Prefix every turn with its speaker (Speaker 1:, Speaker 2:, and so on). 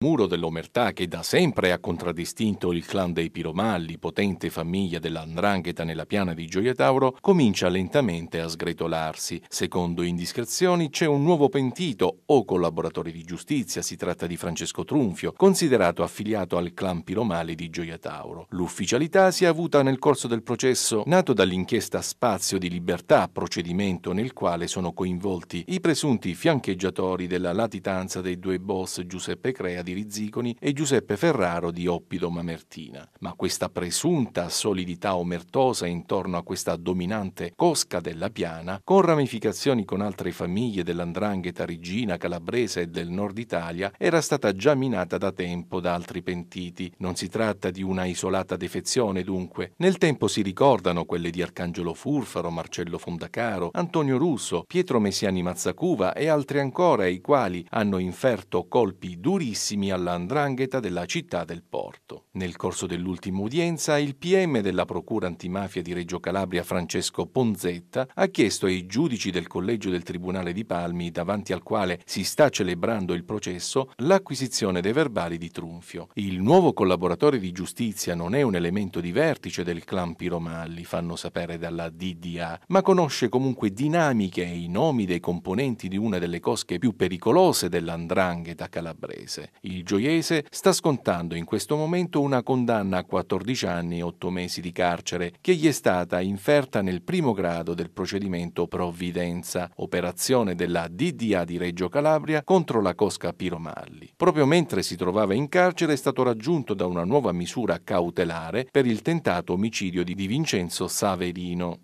Speaker 1: muro dell'omertà che da sempre ha contraddistinto il clan dei Piromalli, potente famiglia dell'Andrangheta nella piana di Gioia Tauro, comincia lentamente a sgretolarsi. Secondo indiscrezioni c'è un nuovo pentito o collaboratore di giustizia, si tratta di Francesco Trunfio, considerato affiliato al clan Piromalli di Gioia Tauro. L'ufficialità si è avuta nel corso del processo, nato dall'inchiesta Spazio di Libertà, procedimento nel quale sono coinvolti i presunti fiancheggiatori della latitanza dei due boss Giuseppe Crea di Rizziconi e Giuseppe Ferraro di Oppido Mamertina. Ma questa presunta solidità omertosa intorno a questa dominante cosca della piana, con ramificazioni con altre famiglie dell'andrangheta regina, calabrese e del nord Italia, era stata già minata da tempo da altri pentiti. Non si tratta di una isolata defezione, dunque. Nel tempo si ricordano quelle di Arcangelo Furfaro, Marcello Fondacaro, Antonio Russo, Pietro Messiani Mazzacuva e altri ancora, i quali hanno inferto colpi durissimi vittimi alla 'ndrangheta della città del porto. Nel corso dell'ultima udienza, il PM della Procura antimafia di Reggio Calabria Francesco Ponzetta ha chiesto ai giudici del collegio del Tribunale di Palmi, davanti al quale si sta celebrando il processo, l'acquisizione dei verbali di Trunfio. Il nuovo collaboratore di giustizia non è un elemento di vertice del clan Piromalli, fanno sapere dalla
Speaker 2: DDA,
Speaker 1: ma conosce comunque dinamiche e i nomi dei componenti di una delle cosche più pericolose dell'andrangheta calabrese. Il gioiese sta scontando in questo momento un una condanna a 14 anni e 8 mesi di carcere che gli è stata inferta nel primo grado del procedimento Provvidenza, operazione della DDA di Reggio Calabria contro la Cosca Piromalli. Proprio mentre si trovava in carcere è stato raggiunto da una nuova misura cautelare per il tentato omicidio di Di Vincenzo Saverino.